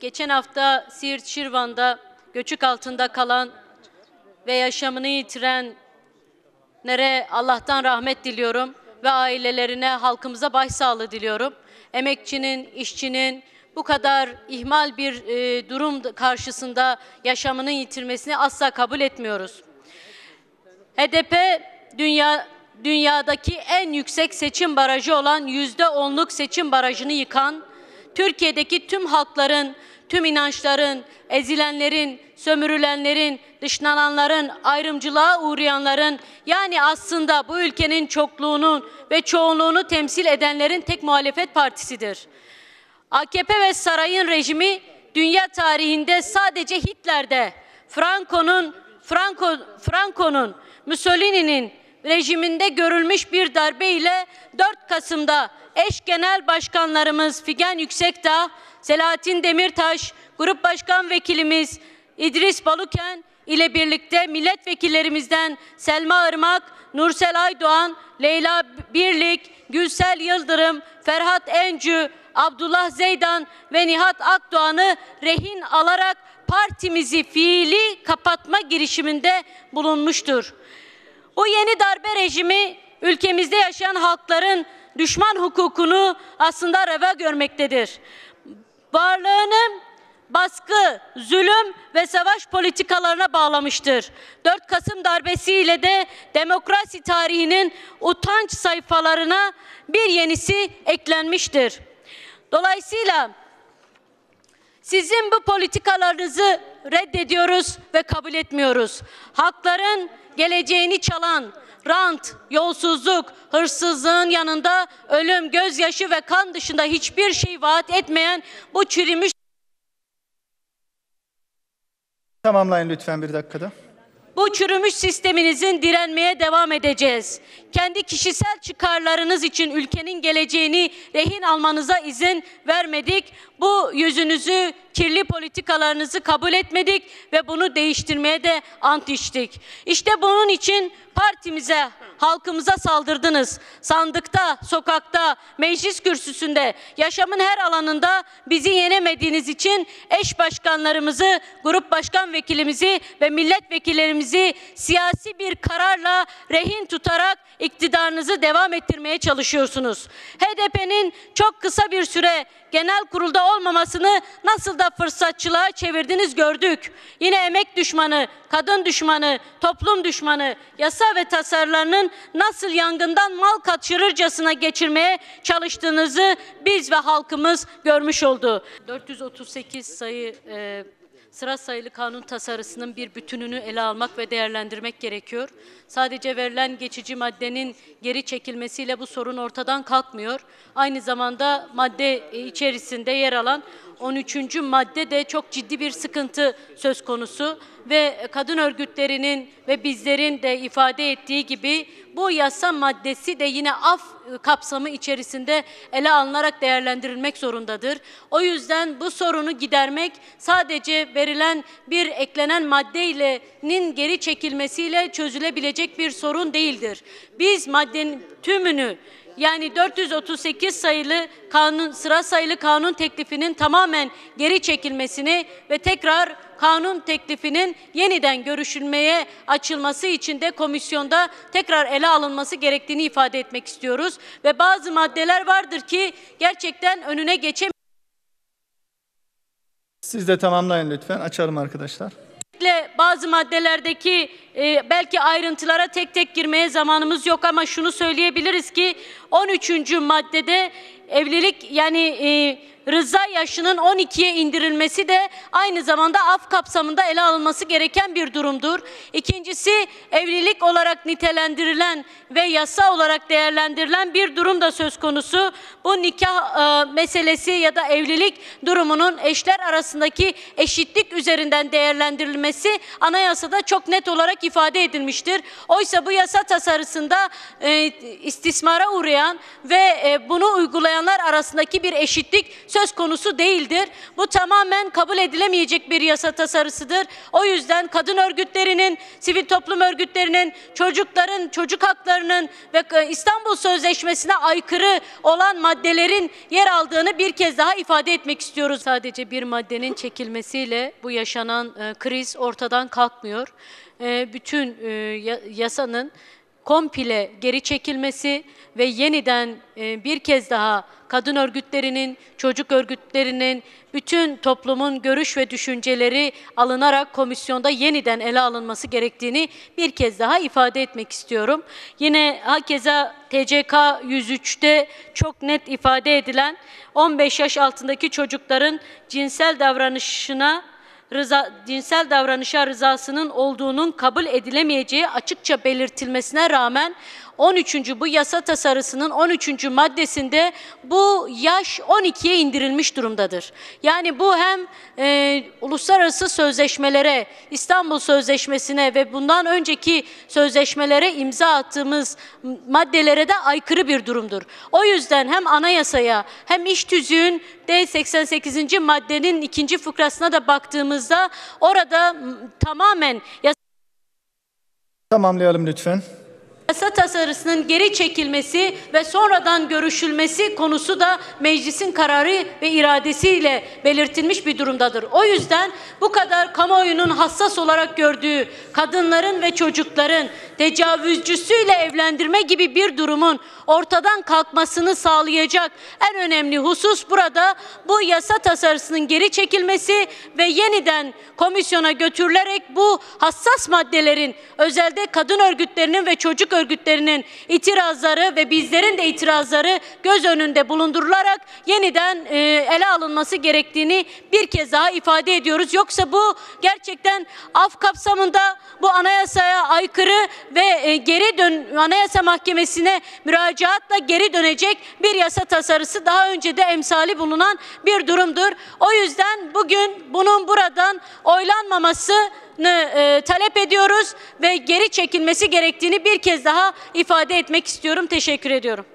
Geçen hafta Siirt Şirvan'da göçük altında kalan ve yaşamını yitirenlere Allah'tan rahmet diliyorum ve ailelerine, halkımıza başsağlığı diliyorum. Emekçinin, işçinin bu kadar ihmal bir e, durum karşısında yaşamını yitirmesini asla kabul etmiyoruz. HDP dünya dünyadaki en yüksek seçim barajı olan yüzde onluk seçim barajını yıkan Türkiye'deki tüm halkların, tüm inançların, ezilenlerin, sömürülenlerin, dışlananların, ayrımcılığa uğrayanların yani aslında bu ülkenin çokluğunun ve çoğunluğunu temsil edenlerin tek muhalefet partisidir. AKP ve sarayın rejimi dünya tarihinde sadece Hitler'de, Franco'nun, Franco, Franco'nun, Mussolini'nin rejiminde görülmüş bir darbe ile 4 Kasım'da eş genel başkanlarımız Figen Yüksekdağ, Selahattin Demirtaş, Grup Başkan Vekilimiz İdris Baluken ile birlikte milletvekillerimizden Selma Irmak, Nursel Aydoğan, Leyla Birlik, Gülsel Yıldırım, Ferhat Encü, Abdullah Zeydan ve Nihat Akdoğan'ı rehin alarak partimizi fiili kapatma girişiminde bulunmuştur. Bu yeni darbe rejimi ülkemizde yaşayan halkların düşman hukukunu aslında reva görmektedir. Varlığını baskı, zulüm ve savaş politikalarına bağlamıştır. 4 Kasım darbesiyle de demokrasi tarihinin utanç sayfalarına bir yenisi eklenmiştir. Dolayısıyla sizin bu politikalarınızı reddediyoruz ve kabul etmiyoruz. Hakların geleceğini çalan, rant, yolsuzluk, hırsızlığın yanında ölüm, gözyaşı ve kan dışında hiçbir şey vaat etmeyen bu çürümüş... Tamamlayın lütfen bir dakikada. Bu çürümüş sisteminizin direnmeye devam edeceğiz. Kendi kişisel çıkarlarınız için ülkenin geleceğini rehin almanıza izin vermedik. Bu yüzünüzü kirli politikalarınızı kabul etmedik ve bunu değiştirmeye de ant içtik. İşte bunun için partimize, halkımıza saldırdınız. Sandıkta, sokakta, meclis kürsüsünde, yaşamın her alanında bizi yenemediğiniz için eş başkanlarımızı, grup başkan vekilimizi ve milletvekillerimizi siyasi bir kararla rehin tutarak iktidarınızı devam ettirmeye çalışıyorsunuz. HDP'nin çok kısa bir süre genel kurulda olmamasını nasıl da fırsatçılığa çevirdiniz gördük. Yine emek düşmanı, kadın düşmanı, toplum düşmanı yasa ve tasarlarının nasıl yangından mal kaçırırcasına geçirmeye çalıştığınızı biz ve halkımız görmüş oldu. 438 sayı e, sıra sayılı kanun tasarısının bir bütününü ele almak ve değerlendirmek gerekiyor. Sadece verilen geçici maddenin geri çekilmesiyle bu sorun ortadan kalkmıyor. Aynı zamanda madde e, içerisinde yer alan 13. madde de çok ciddi bir sıkıntı söz konusu ve kadın örgütlerinin ve bizlerin de ifade ettiği gibi bu yasa maddesi de yine af ıı, kapsamı içerisinde ele alınarak değerlendirilmek zorundadır. O yüzden bu sorunu gidermek sadece verilen bir eklenen maddeyle'nin geri çekilmesiyle çözülebilecek bir sorun değildir. Biz maddenin tümünü yani 438 sayılı kanun sıra sayılı kanun teklifinin tamamen geri çekilmesini ve tekrar kanun teklifinin yeniden görüşülmeye açılması için de komisyonda tekrar ele alınması gerektiğini ifade etmek istiyoruz ve bazı maddeler vardır ki gerçekten önüne geçemeyiz. Siz de tamamlayın lütfen. Açalım arkadaşlar. Özellikle bazı maddelerdeki e, belki ayrıntılara tek tek girmeye zamanımız yok ama şunu söyleyebiliriz ki 13. maddede evlilik yani e, rıza yaşının 12'ye indirilmesi de aynı zamanda af kapsamında ele alınması gereken bir durumdur. İkincisi evlilik olarak nitelendirilen ve yasa olarak değerlendirilen bir durum da söz konusu. Bu nikah e, meselesi ya da evlilik durumunun eşler arasındaki eşitlik üzerinden değerlendirilmesi anayasada çok net olarak ifade edilmiştir. Oysa bu yasa tasarısında e, istismara uğrayan ve e, bunu uygulayanlar arasındaki bir eşitlik söz konusu değildir. Bu tamamen kabul edilemeyecek bir yasa tasarısıdır. O yüzden kadın örgütlerinin, sivil toplum örgütlerinin, çocukların, çocuk haklarının ve İstanbul Sözleşmesi'ne aykırı olan maddelerin yer aldığını bir kez daha ifade etmek istiyoruz. Sadece bir maddenin çekilmesiyle bu yaşanan e, kriz ortadan kalkmıyor. E, bütün e, yasanın komple geri çekilmesi ve yeniden e, bir kez daha kadın örgütlerinin, çocuk örgütlerinin, bütün toplumun görüş ve düşünceleri alınarak komisyonda yeniden ele alınması gerektiğini bir kez daha ifade etmek istiyorum. Yine hakeza TCK 103'te çok net ifade edilen 15 yaş altındaki çocukların cinsel davranışına rıza, cinsel davranışa rızasının olduğunun kabul edilemeyeceği açıkça belirtilmesine rağmen 13. bu yasa tasarısının 13. maddesinde bu yaş 12'ye indirilmiş durumdadır. Yani bu hem e, uluslararası sözleşmelere, İstanbul Sözleşmesi'ne ve bundan önceki sözleşmelere imza attığımız maddelere de aykırı bir durumdur. O yüzden hem anayasaya hem iş tüzüğün D88. maddenin ikinci fıkrasına da baktığımızda orada tamamen yasa Tamamlayalım lütfen yasa tasarısının geri çekilmesi ve sonradan görüşülmesi konusu da meclisin kararı ve iradesiyle belirtilmiş bir durumdadır. O yüzden bu kadar kamuoyunun hassas olarak gördüğü kadınların ve çocukların tecavüzcüsüyle evlendirme gibi bir durumun ortadan kalkmasını sağlayacak en önemli husus burada bu yasa tasarısının geri çekilmesi ve yeniden komisyona götürülerek bu hassas maddelerin özelde kadın örgütlerinin ve çocuk örgütlerinin örgütlerinin itirazları ve bizlerin de itirazları göz önünde bulundurularak yeniden e, ele alınması gerektiğini bir kez daha ifade ediyoruz. Yoksa bu gerçekten af kapsamında bu anayasaya aykırı ve e, geri dön anayasa mahkemesine müracaatla geri dönecek bir yasa tasarısı daha önce de emsali bulunan bir durumdur. O yüzden bugün bunun buradan oylanmaması e, talep ediyoruz ve geri çekilmesi gerektiğini bir kez daha ifade etmek istiyorum. Teşekkür ediyorum.